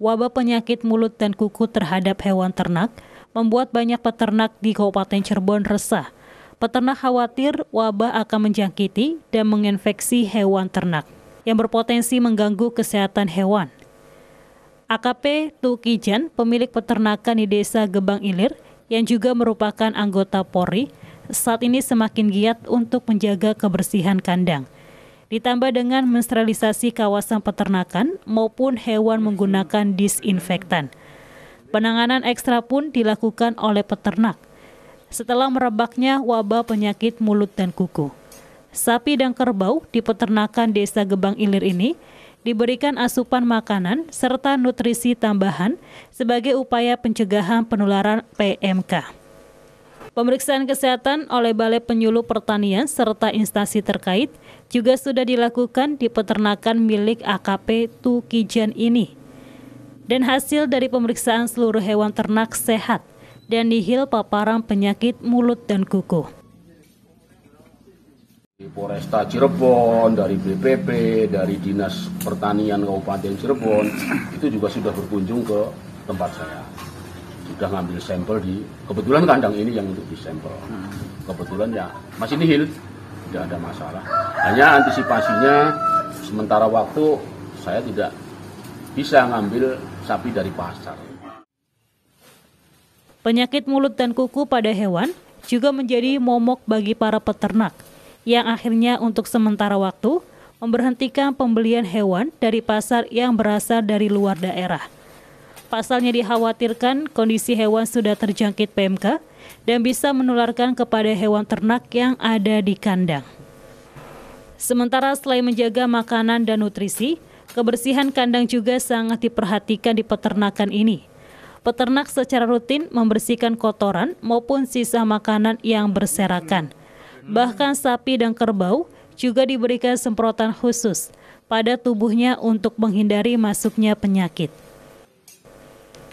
wabah penyakit mulut dan kuku terhadap hewan ternak membuat banyak peternak di Kabupaten Cirebon resah. Peternak khawatir wabah akan menjangkiti dan menginfeksi hewan ternak yang berpotensi mengganggu kesehatan hewan. AKP Tukijan, pemilik peternakan di Desa Gebang Ilir, yang juga merupakan anggota Polri, saat ini semakin giat untuk menjaga kebersihan kandang ditambah dengan mensterilisasi kawasan peternakan maupun hewan menggunakan disinfektan. Penanganan ekstra pun dilakukan oleh peternak setelah merebaknya wabah penyakit mulut dan kuku. Sapi dan kerbau di peternakan Desa Gebang Ilir ini diberikan asupan makanan serta nutrisi tambahan sebagai upaya pencegahan penularan PMK. Pemeriksaan kesehatan oleh Balai Penyuluh Pertanian serta instansi terkait juga sudah dilakukan di peternakan milik AKP Tukijan ini. Dan hasil dari pemeriksaan seluruh hewan ternak sehat dan nihil paparan penyakit mulut dan kuku. Di Polresta Cirebon, dari BPP, dari Dinas Pertanian Kabupaten Cirebon, itu juga sudah berkunjung ke tempat saya sudah ngambil sampel di kebetulan kandang ini yang untuk disampel kebetulan ya masih nihil tidak ada masalah hanya antisipasinya sementara waktu saya tidak bisa ngambil sapi dari pasar Penyakit mulut dan kuku pada hewan juga menjadi momok bagi para peternak yang akhirnya untuk sementara waktu memberhentikan pembelian hewan dari pasar yang berasal dari luar daerah. Pasalnya dikhawatirkan kondisi hewan sudah terjangkit PMK dan bisa menularkan kepada hewan ternak yang ada di kandang. Sementara selain menjaga makanan dan nutrisi, kebersihan kandang juga sangat diperhatikan di peternakan ini. Peternak secara rutin membersihkan kotoran maupun sisa makanan yang berserakan. Bahkan sapi dan kerbau juga diberikan semprotan khusus pada tubuhnya untuk menghindari masuknya penyakit.